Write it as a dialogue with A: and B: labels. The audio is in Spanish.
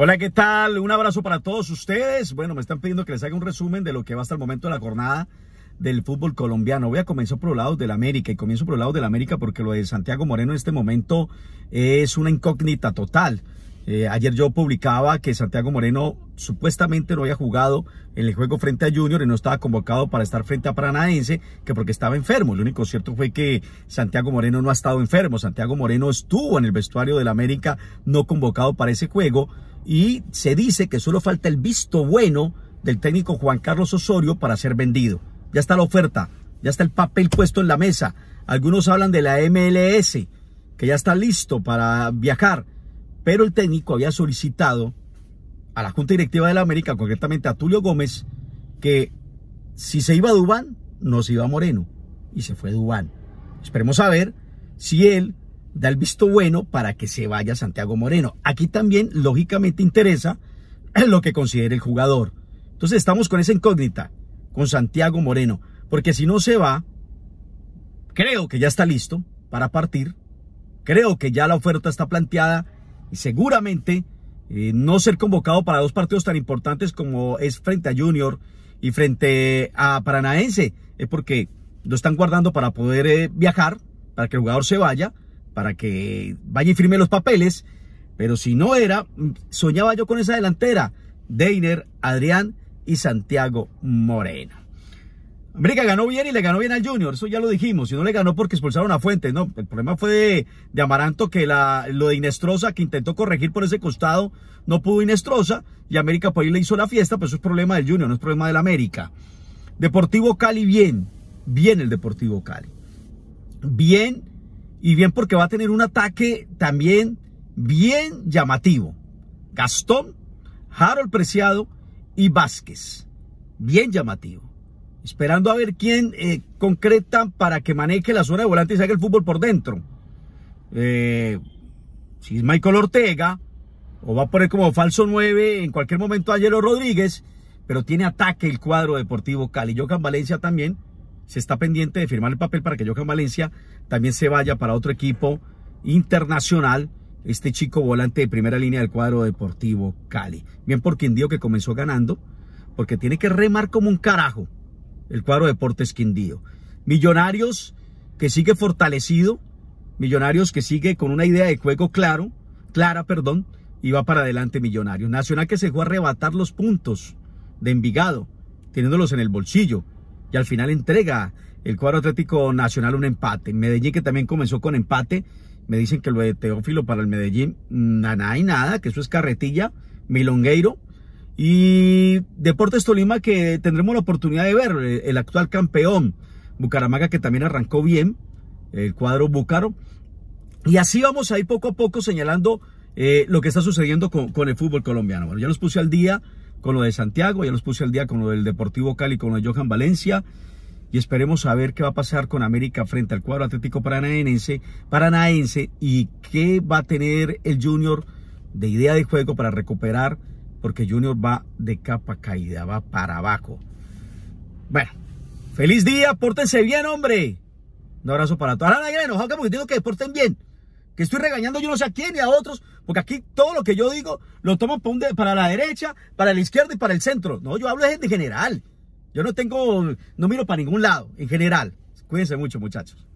A: Hola, ¿qué tal? Un abrazo para todos ustedes. Bueno, me están pidiendo que les haga un resumen de lo que va hasta el momento de la jornada del fútbol colombiano. Voy a comenzar por los lados del América y comienzo por los lados del América porque lo de Santiago Moreno en este momento es una incógnita total. Eh, ayer yo publicaba que Santiago Moreno supuestamente no había jugado en el juego frente a Junior y no estaba convocado para estar frente a Paranaense, que porque estaba enfermo. Lo único cierto fue que Santiago Moreno no ha estado enfermo. Santiago Moreno estuvo en el vestuario del América no convocado para ese juego y se dice que solo falta el visto bueno del técnico Juan Carlos Osorio para ser vendido. Ya está la oferta, ya está el papel puesto en la mesa. Algunos hablan de la MLS, que ya está listo para viajar, pero el técnico había solicitado a la Junta Directiva de la América, concretamente a Tulio Gómez, que si se iba a Dubán, no se iba a Moreno. Y se fue a Dubán. Esperemos a ver si él da el visto bueno para que se vaya Santiago Moreno. Aquí también, lógicamente, interesa lo que considere el jugador. Entonces estamos con esa incógnita, con Santiago Moreno, porque si no se va, creo que ya está listo para partir, creo que ya la oferta está planteada y seguramente eh, no ser convocado para dos partidos tan importantes como es frente a Junior y frente a Paranaense, es porque lo están guardando para poder eh, viajar, para que el jugador se vaya para que vaya y firme los papeles. Pero si no era, soñaba yo con esa delantera. Deiner, Adrián y Santiago Moreno. América ganó bien y le ganó bien al Junior, eso ya lo dijimos. Si no le ganó porque expulsaron a Fuentes, no. El problema fue de, Amaranto que la, lo de Inestrosa, que intentó corregir por ese costado, no pudo Inestrosa. Y América por ahí le hizo la fiesta, pero pues eso es problema del Junior, no es problema del América. Deportivo Cali, bien. Bien el Deportivo Cali. Bien y bien porque va a tener un ataque también bien llamativo. Gastón, Harold Preciado y Vázquez. Bien llamativo. Esperando a ver quién eh, concreta para que maneje la zona de volante y saque el fútbol por dentro. Eh, si es Michael Ortega, o va a poner como falso 9 en cualquier momento a Rodríguez, pero tiene ataque el cuadro Deportivo Cali. Yo Valencia también se está pendiente de firmar el papel para que Johan Valencia también se vaya para otro equipo internacional. Este chico volante de primera línea del cuadro deportivo Cali. Bien por Quindío que comenzó ganando, porque tiene que remar como un carajo el cuadro Deportes Quindío. Millonarios que sigue fortalecido, Millonarios que sigue con una idea de juego claro, clara, perdón, y va para adelante Millonarios. Nacional que se fue a arrebatar los puntos de Envigado, teniéndolos en el bolsillo y al final entrega el cuadro Atlético Nacional un empate. Medellín que también comenzó con empate. Me dicen que lo de Teófilo para el Medellín, mm, nada y nada, que eso es carretilla, milongueiro. Y Deportes Tolima que tendremos la oportunidad de ver, eh, el actual campeón. Bucaramaga, que también arrancó bien, el cuadro Búcaro. Y así vamos a ir poco a poco señalando eh, lo que está sucediendo con, con el fútbol colombiano. Bueno, ya los puse al día con lo de Santiago, ya los puse al día con lo del Deportivo Cali, con lo de Johan Valencia. Y esperemos a ver qué va a pasar con América frente al cuadro Atlético Paranaense, Paranaense y qué va a tener el Junior de idea de juego para recuperar, porque Junior va de capa caída, va para abajo. Bueno, feliz día, pórtense bien, hombre. Un abrazo para todos. Ahora, tengo que porten bien que estoy regañando yo no sé a quién ni a otros, porque aquí todo lo que yo digo lo tomo para la derecha, para la izquierda y para el centro. No, yo hablo de gente general. Yo no tengo, no miro para ningún lado, en general. Cuídense mucho, muchachos.